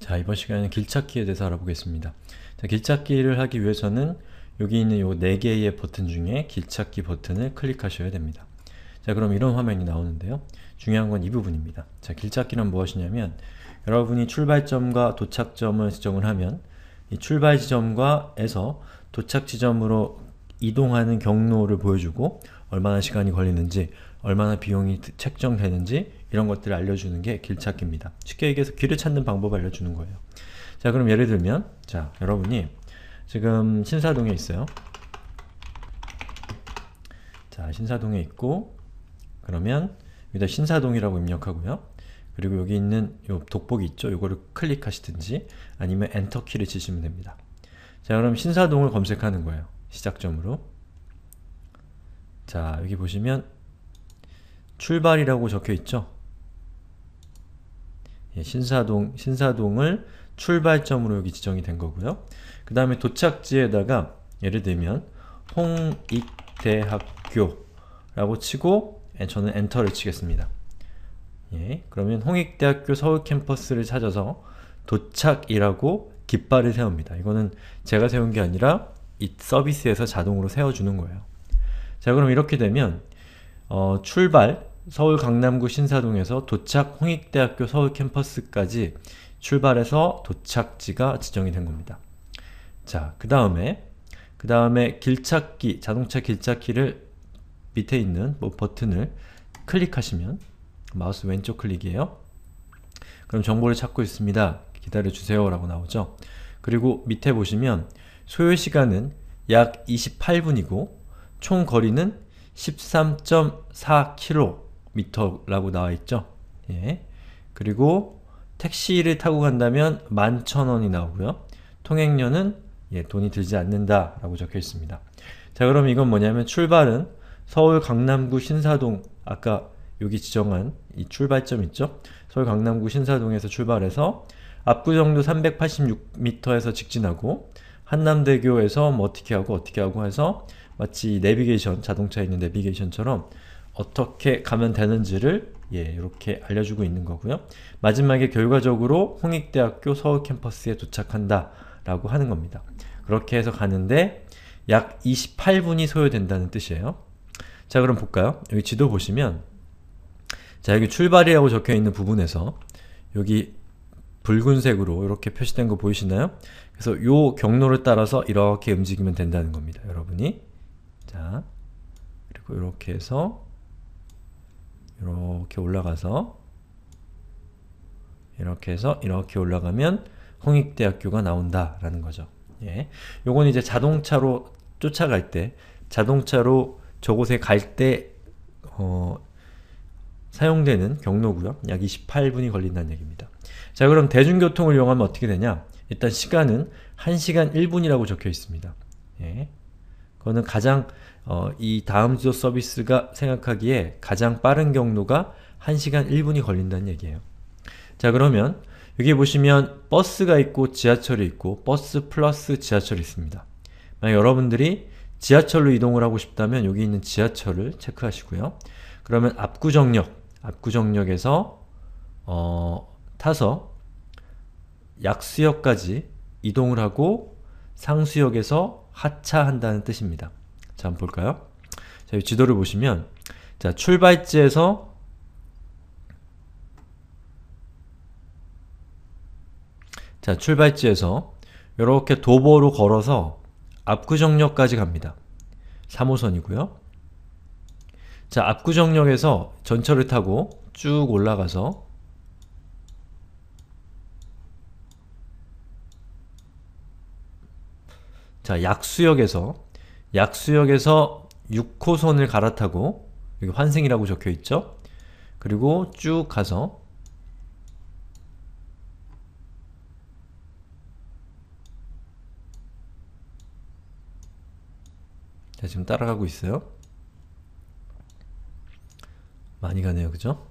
자, 이번 시간에는 길찾기에 대해서 알아보겠습니다. 자, 길찾기를 하기 위해서는 여기 있는 요 4개의 버튼 중에 길찾기 버튼을 클릭하셔야 됩니다. 자, 그럼 이런 화면이 나오는데요. 중요한 건 이 부분입니다. 자, 길찾기란 무엇이냐면 여러분이 출발점과 도착점을 지정을 하면 이 출발 지점과 에서 도착 지점으로 이동하는 경로를 보여주고 얼마나 시간이 걸리는지 얼마나 비용이 책정되는지 이런 것들을 알려주는 게 길찾기입니다. 쉽게 얘기해서 길을 찾는 방법을 알려주는 거예요. 자 그럼 예를 들면 자 여러분이 지금 신사동에 있어요. 자 신사동에 있고 그러면 여기다 신사동이라고 입력하고요. 그리고 여기 있는 요 독보기 있죠? 요거를 클릭하시든지 아니면 엔터키를 치시면 됩니다. 자 그럼 신사동을 검색하는 거예요. 시작점으로 자 여기 보시면 출발이라고 적혀 있죠? 예, 신사동, 신사동을 출발점으로 여기 지정이 된 거고요. 그 다음에 도착지에다가 예를 들면 홍익대학교라고 치고 예, 저는 엔터를 치겠습니다. 예, 그러면 홍익대학교 서울 캠퍼스를 찾아서 도착이라고 깃발을 세웁니다. 이거는 제가 세운 게 아니라 이 서비스에서 자동으로 세워주는 거예요. 자 그럼 이렇게 되면 어, 출발, 서울 강남구 신사동에서 도착 홍익대학교 서울 캠퍼스까지 출발해서 도착지가 지정이 된 겁니다. 자, 그 다음에 그 다음에 길찾기, 자동차 길찾기를 밑에 있는 뭐 버튼을 클릭하시면 마우스 왼쪽 클릭이에요. 그럼 정보를 찾고 있습니다. 기다려주세요 라고 나오죠. 그리고 밑에 보시면 소요시간은 약 28분이고 총 거리는 13.4km 미터라고 나와 있죠. 예. 그리고 택시를 타고 간다면 11,000원이 나오고요. 통행료는 예, 돈이 들지 않는다 라고 적혀 있습니다. 자 그럼 이건 뭐냐면 출발은 서울 강남구 신사동 아까 여기 지정한 이 출발점 있죠? 서울 강남구 신사동에서 출발해서 압구정도 386m에서 직진하고 한남대교에서 뭐 어떻게 하고 어떻게 하고 해서 마치 내비게이션, 자동차에 있는 내비게이션처럼 어떻게 가면 되는지를 예, 이렇게 알려주고 있는 거고요. 마지막에 결과적으로 홍익대학교 서울 캠퍼스에 도착한다 라고 하는 겁니다. 그렇게 해서 가는데 약 28분이 소요된다는 뜻이에요. 자 그럼 볼까요? 여기 지도 보시면 자 여기 출발이라고 적혀있는 부분에서 여기 붉은색으로 이렇게 표시된 거 보이시나요? 그래서 요 경로를 따라서 이렇게 움직이면 된다는 겁니다. 여러분이 자 그리고 이렇게 해서 이렇게 올라가서 이렇게 해서 이렇게 올라가면 홍익대학교가 나온다라는 거죠. 예. 요건 이제 자동차로 쫓아갈 때 자동차로 저곳에 갈때 어, 사용되는 경로고요. 약 28분이 걸린다는 얘기입니다. 자 그럼 대중교통을 이용하면 어떻게 되냐? 일단 시간은 1시간 1분이라고 적혀 있습니다. 예. 그거는 가장 어, 이 다음 주도 서비스가 생각하기에 가장 빠른 경로가 1시간 1분이 걸린다는 얘기예요. 자 그러면 여기 보시면 버스가 있고 지하철이 있고 버스 플러스 지하철이 있습니다. 만약 여러분들이 지하철로 이동을 하고 싶다면 여기 있는 지하철을 체크하시고요. 그러면 압구정역, 압구정역에서 어, 타서 약수역까지 이동을 하고 상수역에서 하차한다는 뜻입니다. 자, 한번 볼까요? 자, 이 지도를 보시면 자, 출발지에서 자, 출발지에서 이렇게 도보로 걸어서 압구정역까지 갑니다. 3호선이고요. 자, 압구정역에서 전철을 타고 쭉 올라가서 자, 약수역에서 약수역에서 6호선을 갈아타고 여기 환생이라고 적혀있죠? 그리고 쭉 가서 자, 지금 따라가고 있어요. 많이 가네요, 그죠?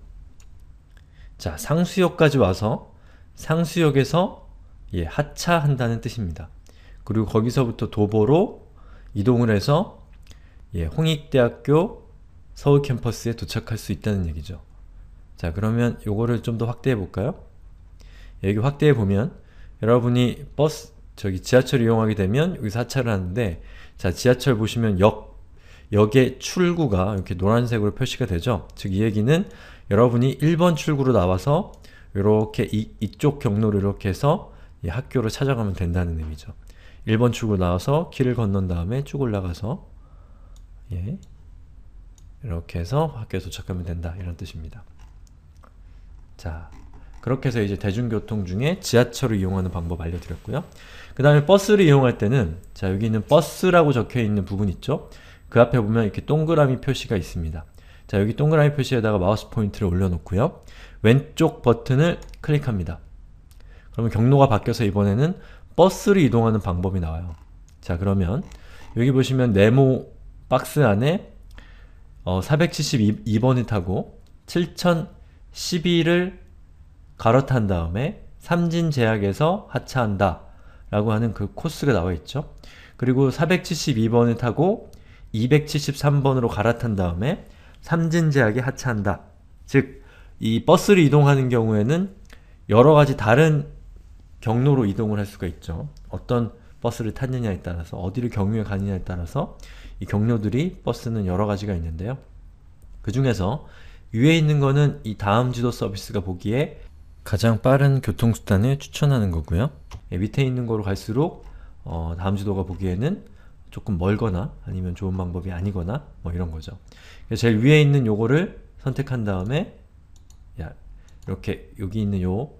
자, 상수역까지 와서 상수역에서 예, 하차한다는 뜻입니다. 그리고 거기서부터 도보로 이동을 해서 예, 홍익대학교 서울 캠퍼스에 도착할 수 있다는 얘기죠. 자 그러면 요거를 좀 더 확대해 볼까요? 여기 확대해 보면 여러분이 버스 저기 지하철 이용하게 되면 여기 사차를 하는데 자 지하철 보시면 역 역의 출구가 이렇게 노란색으로 표시가 되죠. 즉 이 얘기는 여러분이 1번 출구로 나와서 이렇게 이, 이쪽 경로를 이렇게 해서 학교로 찾아가면 된다는 의미죠. 1번 축으로 나와서 길을 건넌 다음에 쭉 올라가서 예. 이렇게 해서 학교에 도착하면 된다 이런 뜻입니다. 자, 그렇게 해서 이제 대중교통 중에 지하철을 이용하는 방법 알려드렸고요. 그 다음에 버스를 이용할 때는 자 여기 있는 버스라고 적혀있는 부분 있죠? 그 앞에 보면 이렇게 동그라미 표시가 있습니다. 자 여기 동그라미 표시에다가 마우스 포인트를 올려놓고요. 왼쪽 버튼을 클릭합니다. 그러면 경로가 바뀌어서 이번에는 버스를 이동하는 방법이 나와요. 자 그러면 여기 보시면 네모 박스 안에 어, 4 7 2번을 타고 7012를 갈아탄 다음에 삼진제약에서 하차한다 라고 하는 그 코스가 나와있죠. 그리고 472번을 타고 273번으로 갈아탄 다음에 삼진제약에 하차한다. 즉, 이 버스를 이동하는 경우에는 여러가지 다른 경로로 이동을 할 수가 있죠. 어떤 버스를 탔느냐에 따라서 어디를 경유해 가느냐에 따라서 이 경로들이 버스는 여러 가지가 있는데요. 그 중에서 위에 있는 거는 이 다음 지도 서비스가 보기에 가장 빠른 교통수단을 추천하는 거고요. 예, 밑에 있는 거로 갈수록 어, 다음 지도가 보기에는 조금 멀거나 아니면 좋은 방법이 아니거나 뭐 이런 거죠. 제일 위에 있는 요거를 선택한 다음에 야, 이렇게 여기 있는 요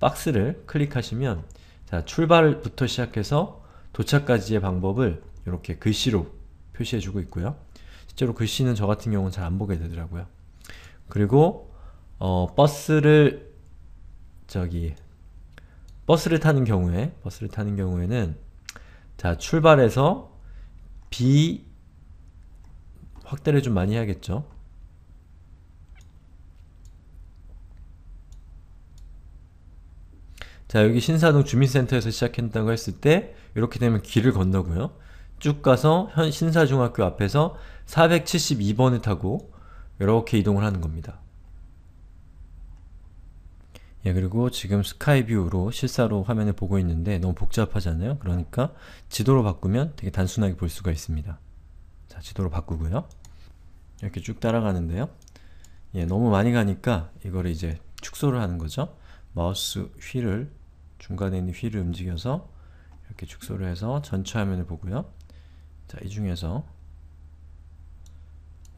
박스를 클릭하시면 자 출발부터 시작해서 도착까지의 방법을 이렇게 글씨로 표시해주고 있고요. 실제로 글씨는 저 같은 경우는 잘 안 보게 되더라고요. 그리고 어, 버스를 저기 버스를 타는 경우에 버스를 타는 경우에는 자 출발해서 B 확대를 좀 많이 해야겠죠. 자 여기 신사동 주민센터에서 시작했다고 했을 때 이렇게 되면 길을 건너고요. 쭉 가서 현 신사중학교 앞에서 472번을 타고 이렇게 이동을 하는 겁니다. 예, 그리고 지금 스카이뷰로 실사로 화면을 보고 있는데 너무 복잡하잖아요? 그러니까 지도로 바꾸면 되게 단순하게 볼 수가 있습니다. 자, 지도로 바꾸고요. 이렇게 쭉 따라가는데요. 예, 너무 많이 가니까 이거를 이제 축소를 하는 거죠. 마우스 휠을 중간에 있는 휠을 움직여서 이렇게 축소를 해서 전체 화면을 보고요. 자, 이 중에서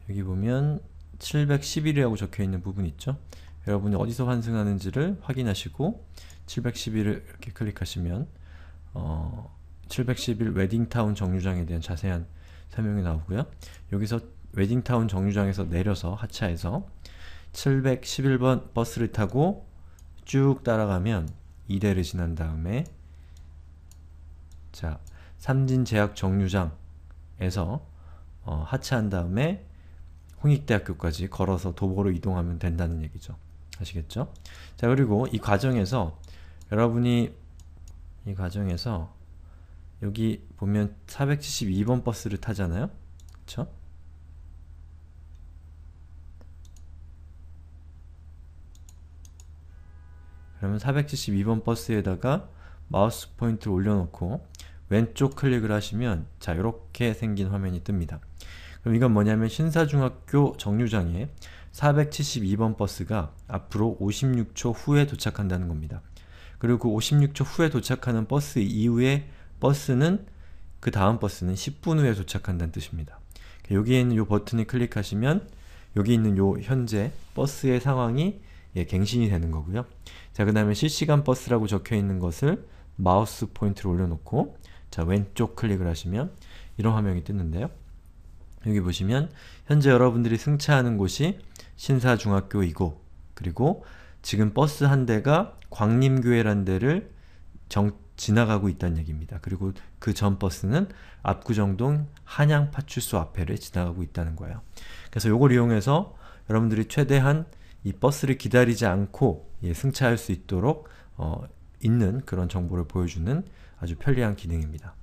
여기 보면 711이라고 적혀있는 부분 있죠? 여러분이 어디서 환승하는지를 확인하시고 711을 이렇게 클릭하시면 어, 711 웨딩타운 정류장에 대한 자세한 설명이 나오고요. 여기서 웨딩타운 정류장에서 내려서 하차해서 711번 버스를 타고 쭉 따라가면 2대를 지난 다음에 자 삼진제약 정류장에서 어, 하차한 다음에 홍익대학교까지 걸어서 도보로 이동하면 된다는 얘기죠. 아시겠죠? 자 그리고 이 과정에서 여러분이 이 과정에서 여기 보면 472번 버스를 타잖아요? 그쵸? 그러면 472번 버스에다가 마우스 포인트를 올려놓고 왼쪽 클릭을 하시면 자 이렇게 생긴 화면이 뜹니다. 그럼 이건 뭐냐면 신사중학교 정류장에 472번 버스가 앞으로 56초 후에 도착한다는 겁니다. 그리고 56초 그 후에 도착하는 버스 이후에 버스는 그 다음 버스는 10분 후에 도착한다는 뜻입니다. 여기에 있는 이 버튼을 클릭하시면 여기 있는 이 현재 버스의 상황이 예, 갱신이 되는 거고요. 자, 그 다음에 실시간 버스라고 적혀 있는 것을 마우스 포인트로 올려놓고 자, 왼쪽 클릭을 하시면 이런 화면이 뜨는데요. 여기 보시면 현재 여러분들이 승차하는 곳이 신사중학교이고 그리고 지금 버스 한 대가 광림교회란 데를 정, 지나가고 있다는 얘기입니다. 그리고 그 전 버스는 압구정동 한양파출소 앞에를 지나가고 있다는 거예요. 그래서 이걸 이용해서 여러분들이 최대한 이 버스를 기다리지 않고 예, 승차할 수 있도록 어, 있는 그런 정보를 보여주는 아주 편리한 기능입니다.